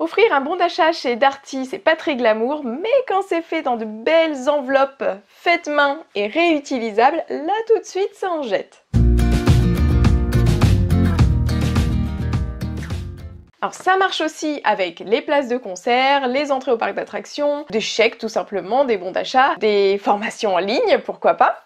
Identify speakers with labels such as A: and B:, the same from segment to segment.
A: Offrir un bon d'achat chez Darty, c'est pas très glamour, mais quand c'est fait dans de belles enveloppes faites main et réutilisables, là tout de suite ça en jette. Alors ça marche aussi avec les places de concert, les entrées au parc d'attractions, des chèques tout simplement, des bons d'achat, des formations en ligne, pourquoi pas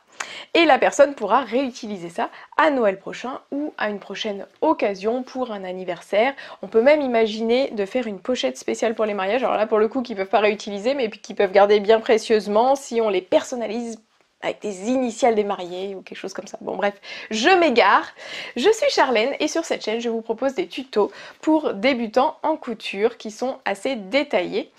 A: et la personne pourra réutiliser ça à Noël prochain ou à une prochaine occasion pour un anniversaire. On peut même imaginer de faire une pochette spéciale pour les mariages, alors là pour le coup qui peuvent pas réutiliser mais qui peuvent garder bien précieusement si on les personnalise avec des initiales des mariés ou quelque chose comme ça. Bon bref, je m'égare. Je suis Charlène et sur cette chaîne je vous propose des tutos pour débutants en couture qui sont assez détaillés.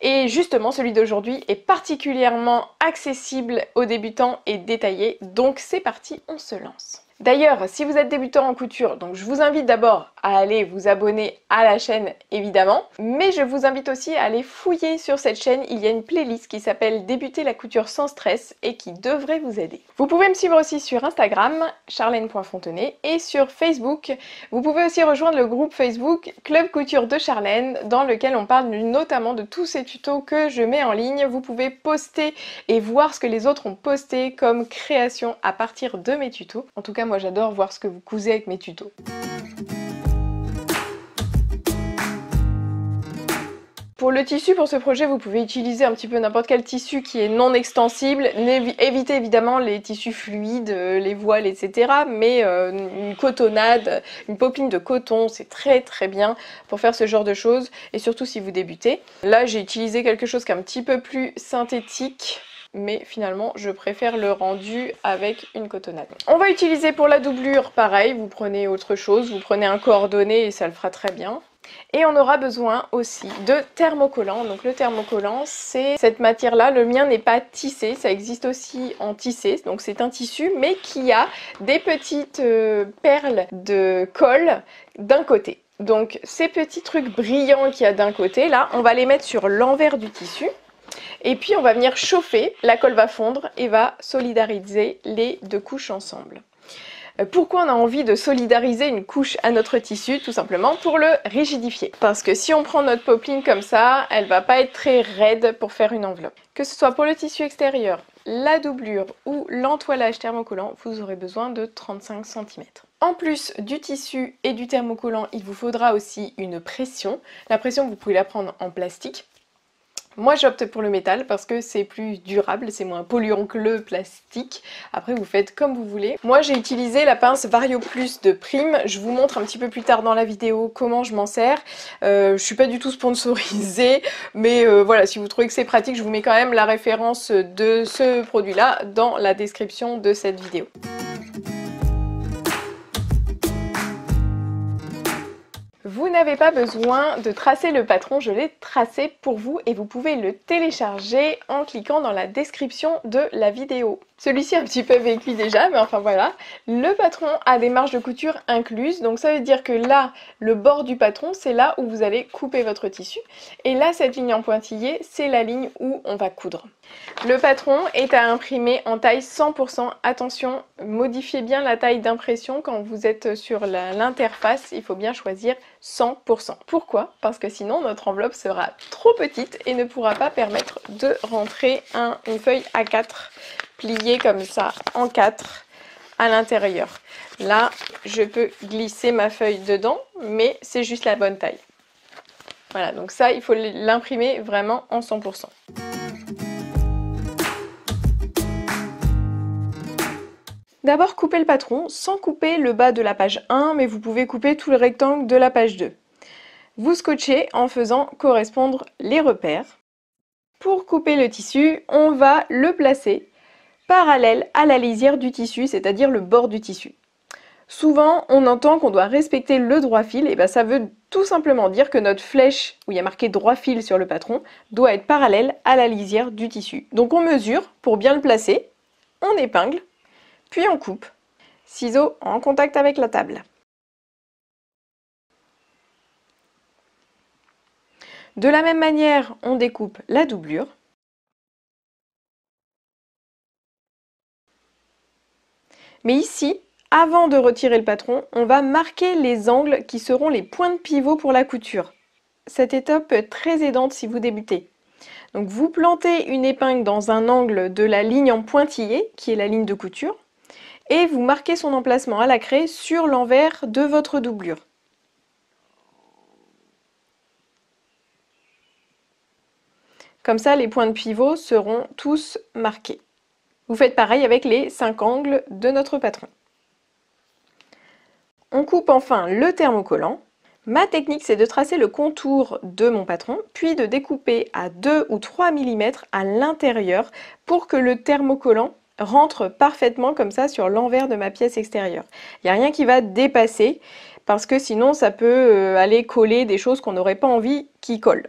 A: Et justement celui d'aujourd'hui est particulièrement accessible aux débutants et détaillé. Donc c'est parti, on se lance. D'ailleurs, si vous êtes débutant en couture, donc je vous invite d'abord à aller vous abonner à la chaîne évidemment, mais je vous invite aussi à aller fouiller sur cette chaîne, il y a une playlist qui s'appelle Débuter la couture sans stress et qui devrait vous aider. Vous pouvez me suivre aussi sur Instagram, charlène.fontenay, et sur Facebook. Vous pouvez aussi rejoindre le groupe Facebook Club Couture de Charlène, dans lequel on parle notamment de tous ces tutos que je mets en ligne. Vous pouvez poster et voir ce que les autres ont posté comme création à partir de mes tutos. En tout cas, moi j'adore voir ce que vous cousez avec mes tutos. Pour le tissu, pour ce projet, vous pouvez utiliser un petit peu n'importe quel tissu qui est non extensible. Évitez évidemment les tissus fluides, euh, les voiles, etc. Mais euh, une cotonnade, une popine de coton, c'est très très bien pour faire ce genre de choses. Et surtout si vous débutez. Là, j'ai utilisé quelque chose qui est un petit peu plus synthétique mais finalement je préfère le rendu avec une cotonnade. On va utiliser pour la doublure pareil, vous prenez autre chose, vous prenez un coordonné et ça le fera très bien. Et on aura besoin aussi de thermocollants, Donc le thermocollant, c'est cette matière-là. Le mien n'est pas tissé, ça existe aussi en tissé. Donc c'est un tissu, mais qui a des petites euh, perles de colle d'un côté. Donc ces petits trucs brillants qu'il y a d'un côté, là, on va les mettre sur l'envers du tissu. Et puis on va venir chauffer, la colle va fondre et va solidariser les deux couches ensemble. Euh, pourquoi on a envie de solidariser une couche à notre tissu Tout simplement pour le rigidifier. Parce que si on prend notre popeline comme ça, elle va pas être très raide pour faire une enveloppe. Que ce soit pour le tissu extérieur, la doublure ou l'entoilage thermocollant, vous aurez besoin de 35 cm. En plus du tissu et du thermocollant, il vous faudra aussi une pression. La pression, vous pouvez la prendre en plastique moi j'opte pour le métal parce que c'est plus durable, c'est moins polluant que le plastique. Après vous faites comme vous voulez. Moi j'ai utilisé la pince Vario Plus de Prime. Je vous montre un petit peu plus tard dans la vidéo comment je m'en sers. Euh, je suis pas du tout sponsorisée mais euh, voilà si vous trouvez que c'est pratique je vous mets quand même la référence de ce produit là dans la description de cette vidéo. Vous n'avez pas besoin de tracer le patron, je l'ai tracé pour vous et vous pouvez le télécharger en cliquant dans la description de la vidéo. Celui-ci est un petit peu vécu déjà, mais enfin voilà. Le patron a des marges de couture incluses, donc ça veut dire que là, le bord du patron, c'est là où vous allez couper votre tissu. Et là, cette ligne en pointillé, c'est la ligne où on va coudre. Le patron est à imprimer en taille 100%. Attention, modifiez bien la taille d'impression quand vous êtes sur l'interface, il faut bien choisir 100%. Pourquoi Parce que sinon notre enveloppe sera trop petite et ne pourra pas permettre de rentrer une feuille A4 pliée comme ça en 4 à l'intérieur. Là, je peux glisser ma feuille dedans, mais c'est juste la bonne taille. Voilà, donc ça, il faut l'imprimer vraiment en 100%. D'abord, coupez le patron sans couper le bas de la page 1, mais vous pouvez couper tout le rectangle de la page 2. Vous scotchez en faisant correspondre les repères. Pour couper le tissu, on va le placer parallèle à la lisière du tissu, c'est-à-dire le bord du tissu. Souvent, on entend qu'on doit respecter le droit fil, et bien ça veut tout simplement dire que notre flèche où il y a marqué droit fil sur le patron doit être parallèle à la lisière du tissu. Donc on mesure pour bien le placer, on épingle puis on coupe. Ciseaux en contact avec la table.
B: De la même manière, on découpe la doublure.
A: Mais ici, avant de retirer le patron, on va marquer les angles qui seront les points de pivot pour la couture. Cette étape est très aidante si vous débutez. Donc vous plantez une épingle dans un angle de la ligne en pointillé, qui est la ligne de couture et vous marquez son emplacement à la craie sur l'envers de votre doublure. Comme ça, les points de pivot seront tous marqués. Vous faites pareil avec les cinq angles de notre patron. On coupe enfin le thermocollant. Ma technique, c'est de tracer le contour de mon patron, puis de découper à 2 ou 3 mm à l'intérieur pour que le thermocollant rentre parfaitement comme ça sur l'envers de ma pièce extérieure. Il n'y a rien qui va dépasser parce que sinon ça peut euh, aller coller des choses qu'on n'aurait pas envie qui collent.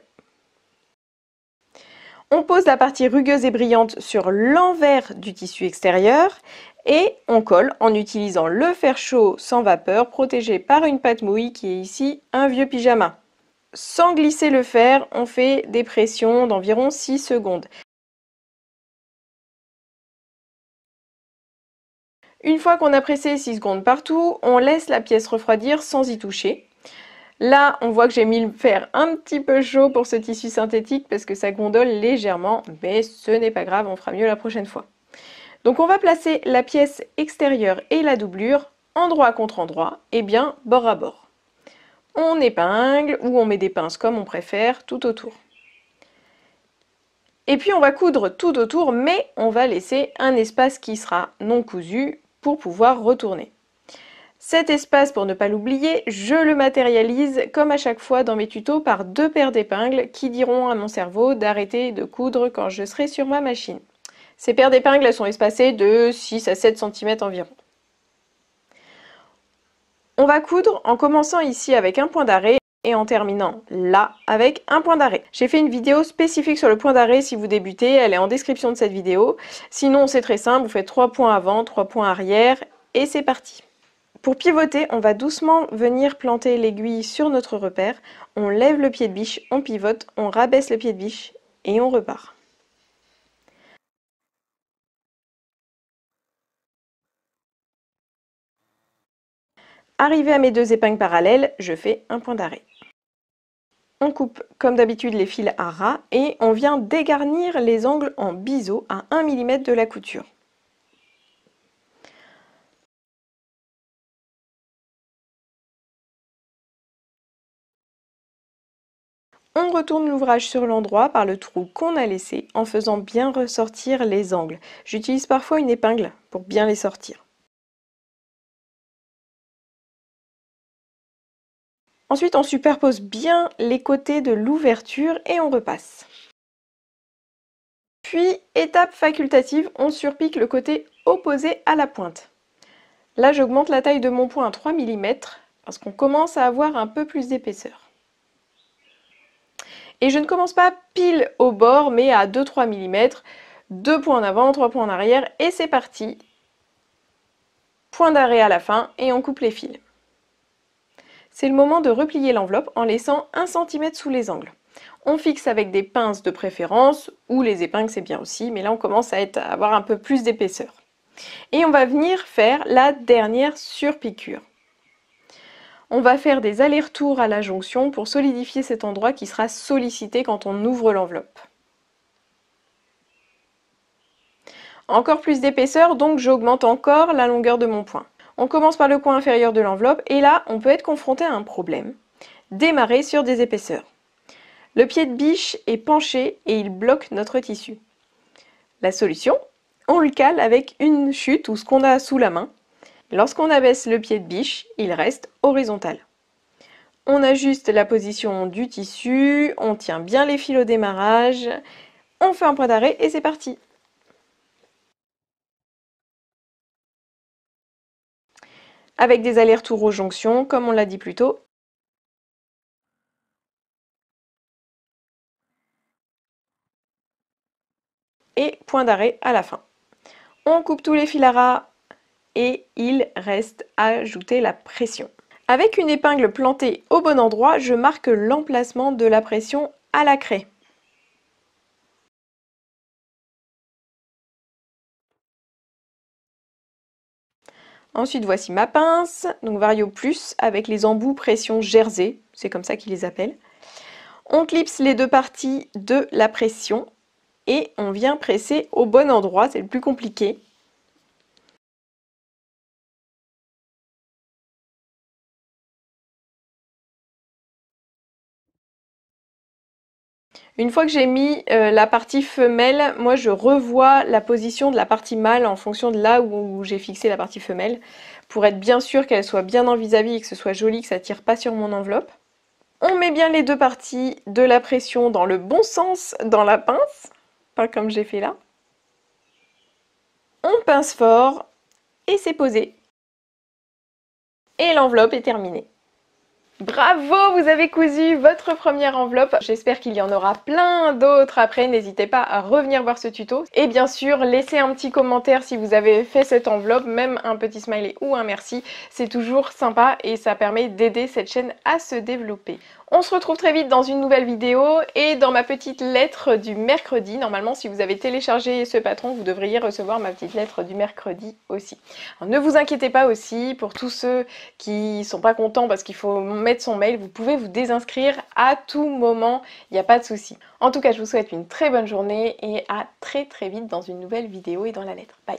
A: On pose la partie rugueuse et brillante sur l'envers du tissu extérieur et on colle en utilisant le fer chaud sans vapeur protégé par une pâte mouille qui est ici un vieux pyjama. Sans glisser le fer, on fait des pressions d'environ 6 secondes. Une fois qu'on a pressé 6 secondes partout, on laisse la pièce refroidir sans y toucher. Là, on voit que j'ai mis le fer un petit peu chaud pour ce tissu synthétique parce que ça gondole légèrement, mais ce n'est pas grave, on fera mieux la prochaine fois. Donc on va placer la pièce extérieure et la doublure endroit contre endroit, et bien bord à bord. On épingle ou on met des pinces comme on préfère tout autour. Et puis on va coudre tout autour, mais on va laisser un espace qui sera non cousu pouvoir retourner. Cet espace, pour ne pas l'oublier, je le matérialise comme à chaque fois dans mes tutos par deux paires d'épingles qui diront à mon cerveau d'arrêter de coudre quand je serai sur ma machine. Ces paires d'épingles sont espacées de 6 à 7 cm environ. On va coudre en commençant ici avec un point d'arrêt et en terminant là avec un point d'arrêt. J'ai fait une vidéo spécifique sur le point d'arrêt si vous débutez, elle est en description de cette vidéo. Sinon c'est très simple, vous faites trois points avant, trois points arrière et c'est parti. Pour pivoter, on va doucement venir planter l'aiguille sur notre repère, on lève le pied de biche, on pivote, on rabaisse le pied de biche et on repart. Arrivé à mes deux épingles parallèles, je fais un point d'arrêt. On coupe comme d'habitude les fils à ras et on vient dégarnir les angles en biseau à 1 mm de la couture. On retourne l'ouvrage sur l'endroit par le trou qu'on a laissé en faisant bien ressortir les angles. J'utilise parfois une épingle pour bien les sortir.
B: Ensuite on superpose bien les côtés de
A: l'ouverture et on repasse. Puis, étape facultative, on surpique le côté opposé à la pointe. Là, j'augmente la taille de mon point à 3 mm parce qu'on commence à avoir un peu plus d'épaisseur. Et je ne commence pas pile au bord, mais à 2-3 mm. deux points en avant, trois points en arrière, et c'est parti. Point d'arrêt à la fin, et on coupe les fils. C'est le moment de replier l'enveloppe en laissant 1 cm sous les angles. On fixe avec des pinces de préférence, ou les épingles c'est bien aussi, mais là on commence à, avoir un peu plus d'épaisseur. Et on va venir faire la dernière surpiqûre. On va faire des allers-retours à la jonction pour solidifier cet endroit qui sera sollicité quand on ouvre l'enveloppe. Encore plus d'épaisseur, donc j'augmente encore la longueur de mon point. On commence par le coin inférieur de l'enveloppe et là, on peut être confronté à un problème. Démarrer sur des épaisseurs. Le pied de biche est penché et il bloque notre tissu. La solution On le cale avec une chute ou ce qu'on a sous la main. Lorsqu'on abaisse le pied de biche, il reste horizontal. On ajuste la position du tissu, on tient bien les fils au démarrage, on fait un point d'arrêt et c'est parti
B: avec des allers-retours aux jonctions, comme on l'a dit plus tôt,
A: et point d'arrêt à la fin. On coupe tous les fils et il reste à ajouter la pression. Avec une épingle plantée au bon endroit, je marque l'emplacement de la pression à la craie. Ensuite, voici ma pince, donc Vario Plus, avec les embouts pression jersey, c'est comme ça qu'ils les appellent. On clipse les deux parties de la pression et on vient presser au bon endroit, c'est
B: le plus compliqué.
A: Une fois que j'ai mis euh, la partie femelle, moi je revois la position de la partie mâle en fonction de là où, j'ai fixé la partie femelle pour être bien sûr qu'elle soit bien en vis-à-vis et que ce soit joli, que ça tire pas sur mon enveloppe. On met bien les deux parties de la pression dans le bon sens dans la pince, pas comme j'ai fait là. On pince fort et c'est posé. Et l'enveloppe est terminée. Bravo, vous avez cousu votre première enveloppe. J'espère qu'il y en aura plein d'autres après. N'hésitez pas à revenir voir ce tuto. Et bien sûr, laissez un petit commentaire si vous avez fait cette enveloppe, même un petit smiley ou un merci. C'est toujours sympa et ça permet d'aider cette chaîne à se développer. On se retrouve très vite dans une nouvelle vidéo et dans ma petite lettre du mercredi. Normalement, si vous avez téléchargé ce patron, vous devriez recevoir ma petite lettre du mercredi aussi. ne vous inquiétez pas aussi, pour tous ceux qui sont pas contents parce qu'il faut mettre son mail, vous pouvez vous désinscrire à tout moment, il n'y a pas de souci. En tout cas, je vous souhaite une très bonne journée et à très très vite dans une nouvelle vidéo
B: et dans la lettre. Bye